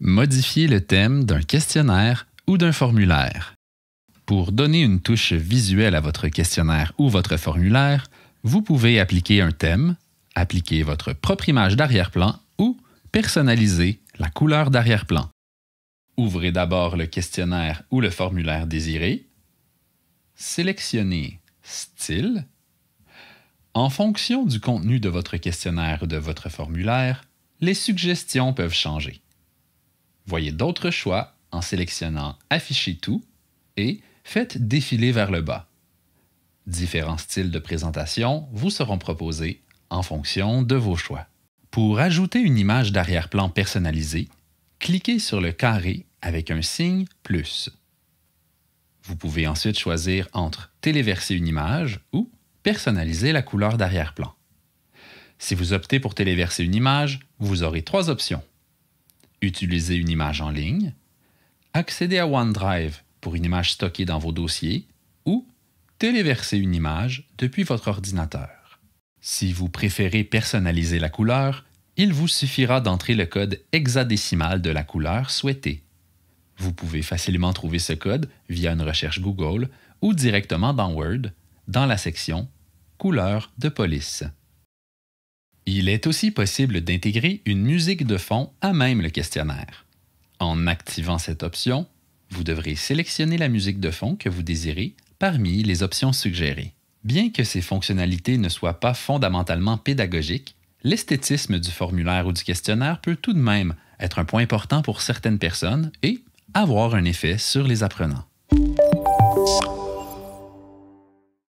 Modifier le thème d'un questionnaire ou d'un formulaire. Pour donner une touche visuelle à votre questionnaire ou votre formulaire, vous pouvez appliquer un thème, appliquer votre propre image d'arrière-plan ou personnaliser la couleur d'arrière-plan. Ouvrez d'abord le questionnaire ou le formulaire désiré. Sélectionnez Style. En fonction du contenu de votre questionnaire ou de votre formulaire, les suggestions peuvent changer. Voyez d'autres choix en sélectionnant Afficher tout et Faites défiler vers le bas. Différents styles de présentation vous seront proposés en fonction de vos choix. Pour ajouter une image d'arrière-plan personnalisée, cliquez sur le carré avec un signe plus. Vous pouvez ensuite choisir entre téléverser une image ou personnaliser la couleur d'arrière-plan. Si vous optez pour téléverser une image, vous aurez trois options. Utiliser une image en ligne, accéder à OneDrive pour une image stockée dans vos dossiers ou téléverser une image depuis votre ordinateur. Si vous préférez personnaliser la couleur, il vous suffira d'entrer le code hexadécimal de la couleur souhaitée. Vous pouvez facilement trouver ce code via une recherche Google ou directement dans Word, dans la section Couleurs de police. Il est aussi possible d'intégrer une musique de fond à même le questionnaire. En activant cette option, vous devrez sélectionner la musique de fond que vous désirez parmi les options suggérées. Bien que ces fonctionnalités ne soient pas fondamentalement pédagogiques, l'esthétisme du formulaire ou du questionnaire peut tout de même être un point important pour certaines personnes et avoir un effet sur les apprenants.